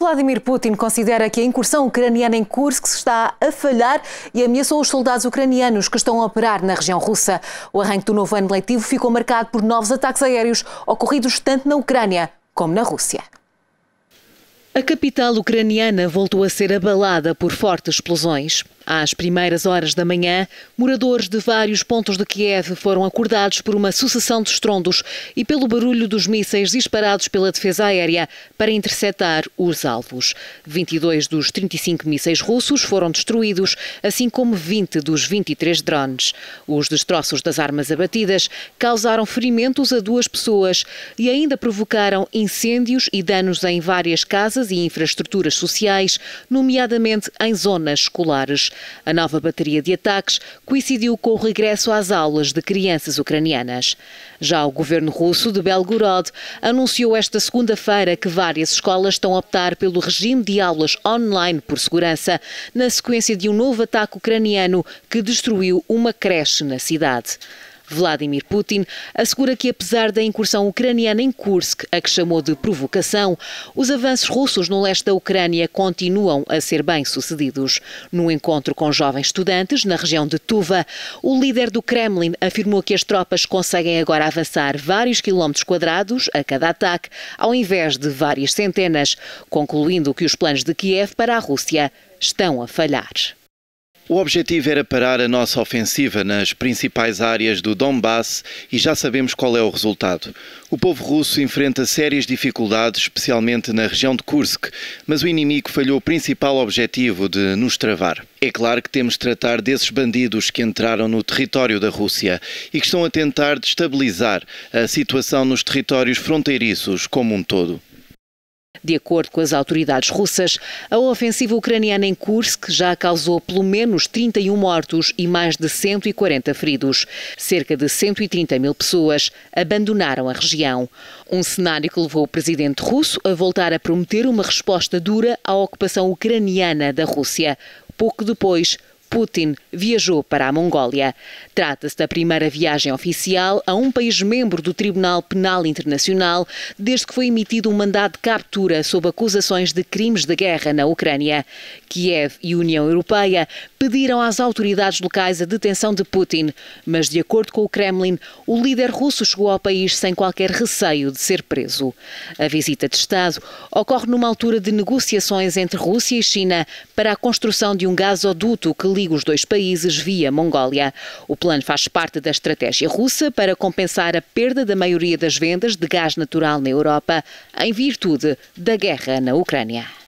Vladimir Putin considera que a incursão ucraniana em Kursk está a falhar e ameaçou os soldados ucranianos que estão a operar na região russa. O arranque do novo ano letivo ficou marcado por novos ataques aéreos ocorridos tanto na Ucrânia como na Rússia. A capital ucraniana voltou a ser abalada por fortes explosões. Às primeiras horas da manhã, moradores de vários pontos de Kiev foram acordados por uma sucessão de estrondos e pelo barulho dos mísseis disparados pela defesa aérea para interceptar os alvos. 22 dos 35 mísseis russos foram destruídos, assim como 20 dos 23 drones. Os destroços das armas abatidas causaram ferimentos a duas pessoas e ainda provocaram incêndios e danos em várias casas e infraestruturas sociais, nomeadamente em zonas escolares. A nova bateria de ataques coincidiu com o regresso às aulas de crianças ucranianas. Já o governo russo de Belgorod anunciou esta segunda-feira que várias escolas estão a optar pelo regime de aulas online por segurança, na sequência de um novo ataque ucraniano que destruiu uma creche na cidade. Vladimir Putin assegura que, apesar da incursão ucraniana em Kursk, a que chamou de provocação, os avanços russos no leste da Ucrânia continuam a ser bem-sucedidos. No encontro com jovens estudantes na região de Tuva, o líder do Kremlin afirmou que as tropas conseguem agora avançar vários quilómetros quadrados a cada ataque, ao invés de várias centenas, concluindo que os planos de Kiev para a Rússia estão a falhar. O objetivo era parar a nossa ofensiva nas principais áreas do Donbass e já sabemos qual é o resultado. O povo russo enfrenta sérias dificuldades, especialmente na região de Kursk, mas o inimigo falhou o principal objetivo de nos travar. É claro que temos de tratar desses bandidos que entraram no território da Rússia e que estão a tentar destabilizar a situação nos territórios fronteiriços como um todo. De acordo com as autoridades russas, a ofensiva ucraniana em Kursk já causou pelo menos 31 mortos e mais de 140 feridos. Cerca de 130 mil pessoas abandonaram a região. Um cenário que levou o presidente russo a voltar a prometer uma resposta dura à ocupação ucraniana da Rússia. Pouco depois, Putin viajou para a Mongólia. Trata-se da primeira viagem oficial a um país membro do Tribunal Penal Internacional desde que foi emitido um mandado de captura sob acusações de crimes de guerra na Ucrânia. Kiev e União Europeia pediram às autoridades locais a detenção de Putin, mas, de acordo com o Kremlin, o líder russo chegou ao país sem qualquer receio de ser preso. A visita de Estado ocorre numa altura de negociações entre Rússia e China para a construção de um gasoduto que liga os dois países via Mongólia. O plano faz parte da estratégia russa para compensar a perda da maioria das vendas de gás natural na Europa em virtude da guerra na Ucrânia.